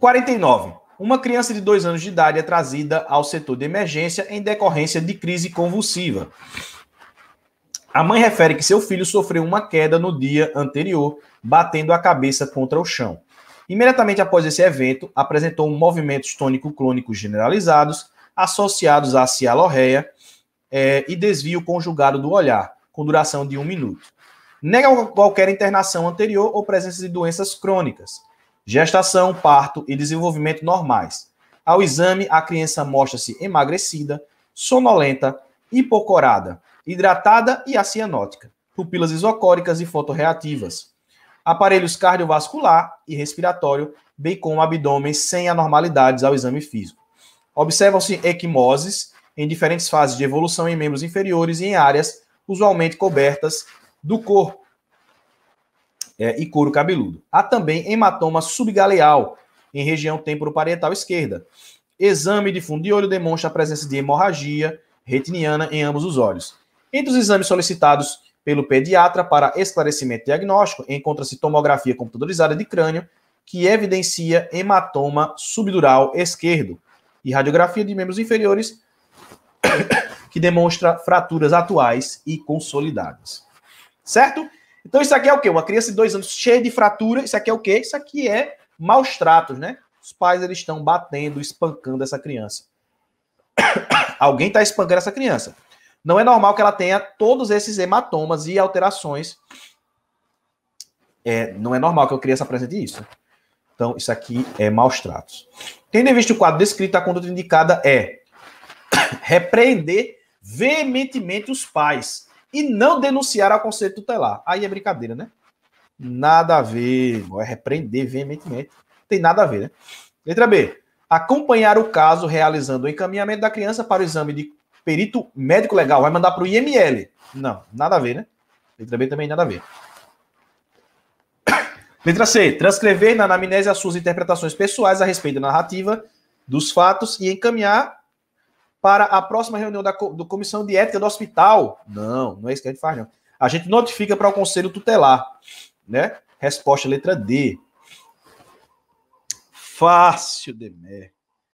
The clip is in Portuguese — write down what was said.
49. Uma criança de dois anos de idade é trazida ao setor de emergência em decorrência de crise convulsiva. A mãe refere que seu filho sofreu uma queda no dia anterior, batendo a cabeça contra o chão. Imediatamente após esse evento, apresentou movimentos tônico-clônicos generalizados, associados à cialorreia é, e desvio conjugado do olhar, com duração de um minuto. Nega qualquer internação anterior ou presença de doenças crônicas gestação, parto e desenvolvimento normais. Ao exame, a criança mostra-se emagrecida, sonolenta, hipocorada, hidratada e acianótica, pupilas isocóricas e fotorreativas, aparelhos cardiovascular e respiratório, bem como abdômen sem anormalidades ao exame físico. Observam-se equimoses em diferentes fases de evolução em membros inferiores e em áreas usualmente cobertas do corpo, é, e couro cabeludo. Há também hematoma subgaleal em região temporoparietal esquerda. Exame de fundo de olho demonstra a presença de hemorragia retiniana em ambos os olhos. Entre os exames solicitados pelo pediatra para esclarecimento diagnóstico, encontra-se tomografia computadorizada de crânio, que evidencia hematoma subdural esquerdo, e radiografia de membros inferiores, que demonstra fraturas atuais e consolidadas. Certo? Então isso aqui é o quê? Uma criança de dois anos cheia de fratura, isso aqui é o quê? Isso aqui é maus tratos, né? Os pais eles estão batendo, espancando essa criança. Alguém está espancando essa criança. Não é normal que ela tenha todos esses hematomas e alterações. É, não é normal que a criança apresente isso. Então, isso aqui é maus tratos. Tendo em vista o quadro descrito, a conduta indicada é repreender veementemente os pais e não denunciar ao Conselho Tutelar. Aí é brincadeira, né? Nada a ver, é repreender veementemente. Tem nada a ver, né? Letra B. Acompanhar o caso realizando o encaminhamento da criança para o exame de perito médico legal. Vai mandar para o IML. Não, nada a ver, né? Letra B também nada a ver. Letra C. Transcrever na anamnese as suas interpretações pessoais a respeito da narrativa, dos fatos e encaminhar para a próxima reunião da do comissão de ética do hospital. Não, não é isso que a gente faz, não. A gente notifica para o conselho tutelar, né? Resposta letra D. Fácil, Demer.